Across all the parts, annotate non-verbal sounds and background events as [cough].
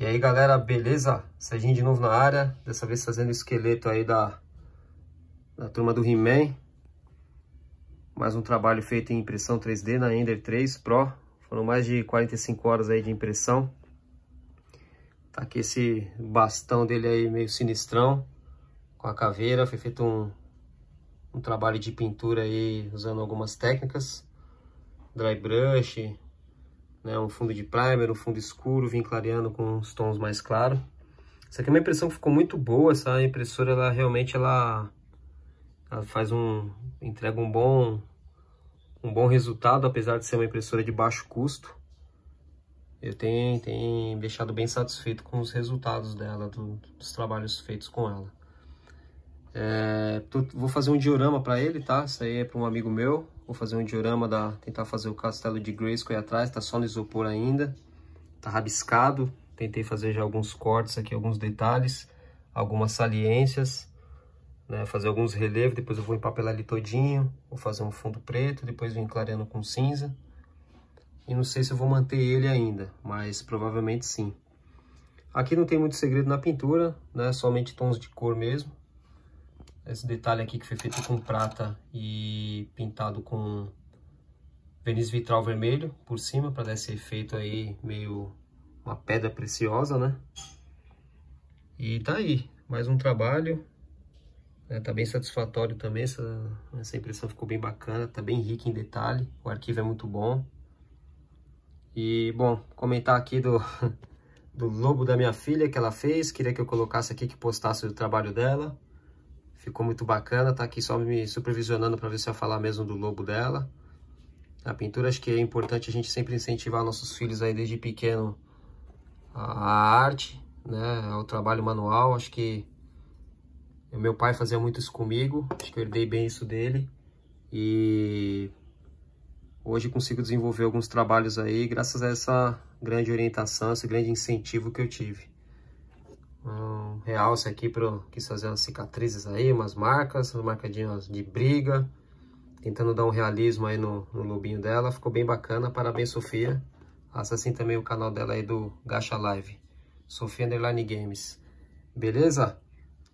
E aí galera, beleza? Serginho de novo na área, dessa vez fazendo o esqueleto aí da, da turma do He-Man. Mais um trabalho feito em impressão 3D na Ender 3 Pro. Foram mais de 45 horas aí de impressão. Tá aqui esse bastão dele aí meio sinistrão, com a caveira. Foi feito um, um trabalho de pintura aí usando algumas técnicas. Dry brush, né, um fundo de primer, um fundo escuro, vim clareando com os tons mais claros. Isso aqui é uma impressão que ficou muito boa, essa impressora ela realmente ela, ela faz um entrega um bom um bom resultado, apesar de ser uma impressora de baixo custo. Eu tenho, tenho deixado bem satisfeito com os resultados dela, do, dos trabalhos feitos com ela. É, tô, vou fazer um diorama para ele, tá? Isso aí é para um amigo meu, Vou fazer um diorama, da, tentar fazer o castelo de Grayskull aí atrás, tá só no isopor ainda. Tá rabiscado, tentei fazer já alguns cortes aqui, alguns detalhes, algumas saliências, né, fazer alguns relevos, depois eu vou empapelar ele todinho, vou fazer um fundo preto, depois vim clareando com cinza. E não sei se eu vou manter ele ainda, mas provavelmente sim. Aqui não tem muito segredo na pintura, né, somente tons de cor mesmo. Esse detalhe aqui que foi feito com prata e pintado com verniz vitral vermelho por cima para dar esse efeito aí meio uma pedra preciosa, né? E tá aí, mais um trabalho. É, tá bem satisfatório também, essa, essa impressão ficou bem bacana, tá bem rica em detalhe, o arquivo é muito bom. E, bom, comentar aqui do, [laughs] do lobo da minha filha que ela fez, queria que eu colocasse aqui, que postasse o trabalho dela. Ficou muito bacana, tá aqui só me supervisionando para ver se eu falar mesmo do logo dela. A pintura acho que é importante a gente sempre incentivar nossos filhos aí desde pequeno a arte, né, o trabalho manual. Acho que meu pai fazia muito isso comigo, acho que eu herdei bem isso dele. E hoje consigo desenvolver alguns trabalhos aí graças a essa grande orientação, esse grande incentivo que eu tive um realce aqui para quis fazer umas cicatrizes aí, umas marcas, umas marcadinhas de briga, tentando dar um realismo aí no, no lobinho dela, ficou bem bacana, parabéns Sofia, assim também o canal dela aí do Gacha Live, Sofia Underline Games, beleza?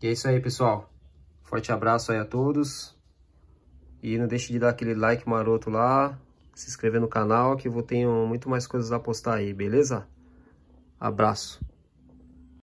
E é isso aí pessoal, forte abraço aí a todos, e não deixe de dar aquele like maroto lá, se inscrever no canal que eu vou ter muito mais coisas a postar aí, beleza? Abraço!